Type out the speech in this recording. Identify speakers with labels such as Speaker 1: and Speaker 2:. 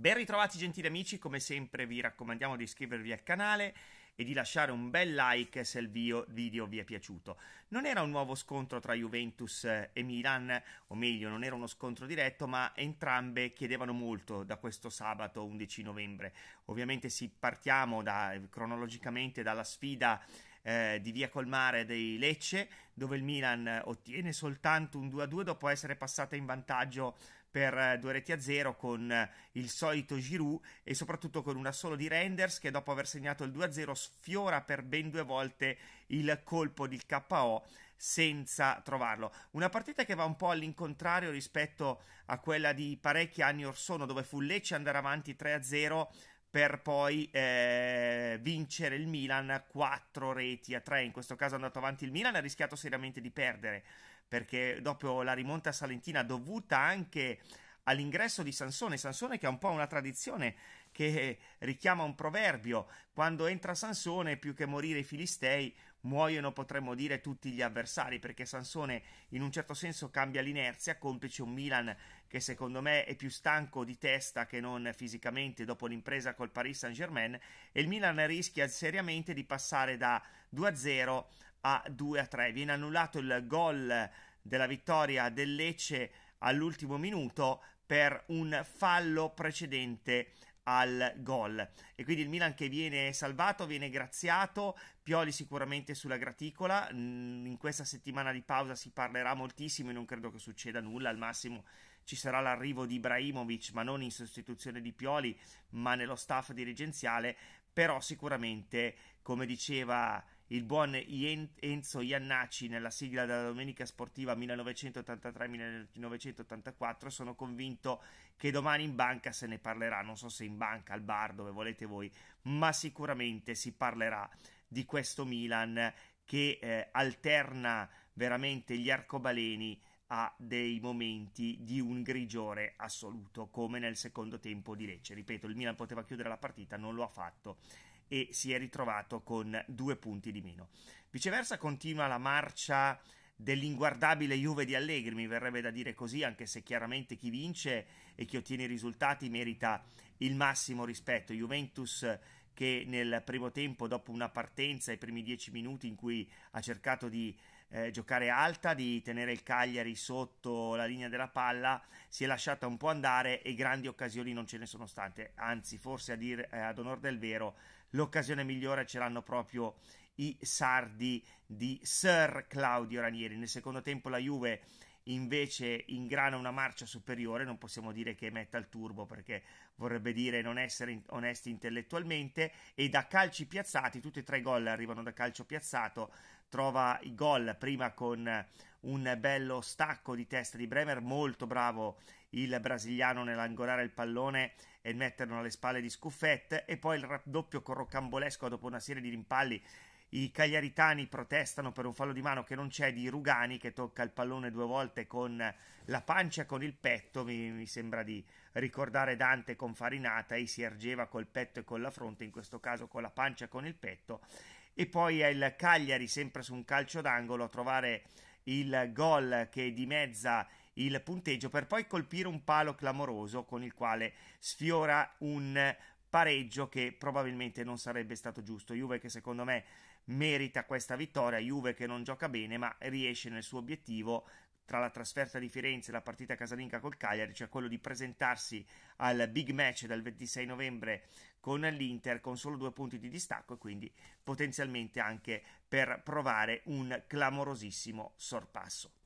Speaker 1: Ben ritrovati gentili amici, come sempre vi raccomandiamo di iscrivervi al canale e di lasciare un bel like se il video vi è piaciuto. Non era un nuovo scontro tra Juventus e Milan, o meglio, non era uno scontro diretto, ma entrambe chiedevano molto da questo sabato 11 novembre. Ovviamente si partiamo da, cronologicamente dalla sfida eh, di Via Colmare dei Lecce, dove il Milan ottiene soltanto un 2-2 dopo essere passata in vantaggio per eh, due reti a zero con eh, il solito Giroud e soprattutto con una solo di Renders che dopo aver segnato il 2-0 sfiora per ben due volte il colpo del KO senza trovarlo. Una partita che va un po' all'incontrario rispetto a quella di parecchi anni or sono, dove fu Lecce andare avanti 3-0 per poi eh, vincere il Milan 4 reti a 3. In questo caso è andato avanti il Milan, ha rischiato seriamente di perdere perché dopo la rimonta salentina dovuta anche all'ingresso di Sansone, Sansone che ha un po' una tradizione che richiama un proverbio, quando entra Sansone più che morire i Filistei muoiono potremmo dire tutti gli avversari perché Sansone in un certo senso cambia l'inerzia, complice un Milan che secondo me è più stanco di testa che non fisicamente dopo l'impresa col Paris Saint-Germain e il Milan rischia seriamente di passare da 2-0 a 2-3. Viene annullato il gol della vittoria del Lecce all'ultimo minuto per un fallo precedente al gol. E quindi il Milan che viene salvato, viene graziato. Pioli sicuramente sulla graticola. Mm, in questa settimana di pausa si parlerà moltissimo e non credo che succeda nulla. Al massimo ci sarà l'arrivo di Ibrahimovic, ma non in sostituzione di Pioli, ma nello staff dirigenziale. Però sicuramente, come diceva il buon Enzo Iannacci nella sigla della Domenica Sportiva 1983-1984. Sono convinto che domani in banca se ne parlerà, non so se in banca, al bar, dove volete voi, ma sicuramente si parlerà di questo Milan che eh, alterna veramente gli arcobaleni a dei momenti di un grigiore assoluto, come nel secondo tempo di Lecce. Ripeto, il Milan poteva chiudere la partita, non lo ha fatto e si è ritrovato con due punti di meno. Viceversa continua la marcia dell'inguardabile Juve di Allegri, mi verrebbe da dire così, anche se chiaramente chi vince e chi ottiene i risultati merita il massimo rispetto. Juventus che nel primo tempo, dopo una partenza, i primi dieci minuti in cui ha cercato di eh, giocare alta, di tenere il Cagliari sotto la linea della palla, si è lasciata un po' andare e grandi occasioni non ce ne sono state, anzi forse a dire, eh, ad onore del vero l'occasione migliore ce l'hanno proprio i sardi di Sir Claudio Ranieri. Nel secondo tempo la Juve invece ingrana una marcia superiore, non possiamo dire che metta il turbo perché vorrebbe dire non essere onesti intellettualmente e da calci piazzati, tutti e tre i gol arrivano da calcio piazzato, trova i gol prima con un bello stacco di testa di Bremer, molto bravo il brasiliano nell'angolare il pallone e metterlo alle spalle di Scuffette e poi il raddoppio corrocambolesco dopo una serie di rimpalli i cagliaritani protestano per un fallo di mano che non c'è di Rugani che tocca il pallone due volte con la pancia e con il petto. Mi, mi, sembra di ricordare Dante con Farinata e si ergeva col petto e con la fronte, in questo caso con la pancia e con il petto. E poi è il Cagliari, sempre su un calcio d'angolo, a trovare il gol che dimezza il punteggio per poi colpire un palo clamoroso con il quale sfiora un pareggio che probabilmente non sarebbe stato giusto. Juve che secondo me merita questa vittoria, Juve che non gioca bene ma riesce nel suo obiettivo tra la trasferta di Firenze e la partita casalinga col Cagliari, cioè quello di presentarsi al big match del 26 novembre con l'Inter con solo due punti di distacco e quindi potenzialmente anche per provare un clamorosissimo sorpasso.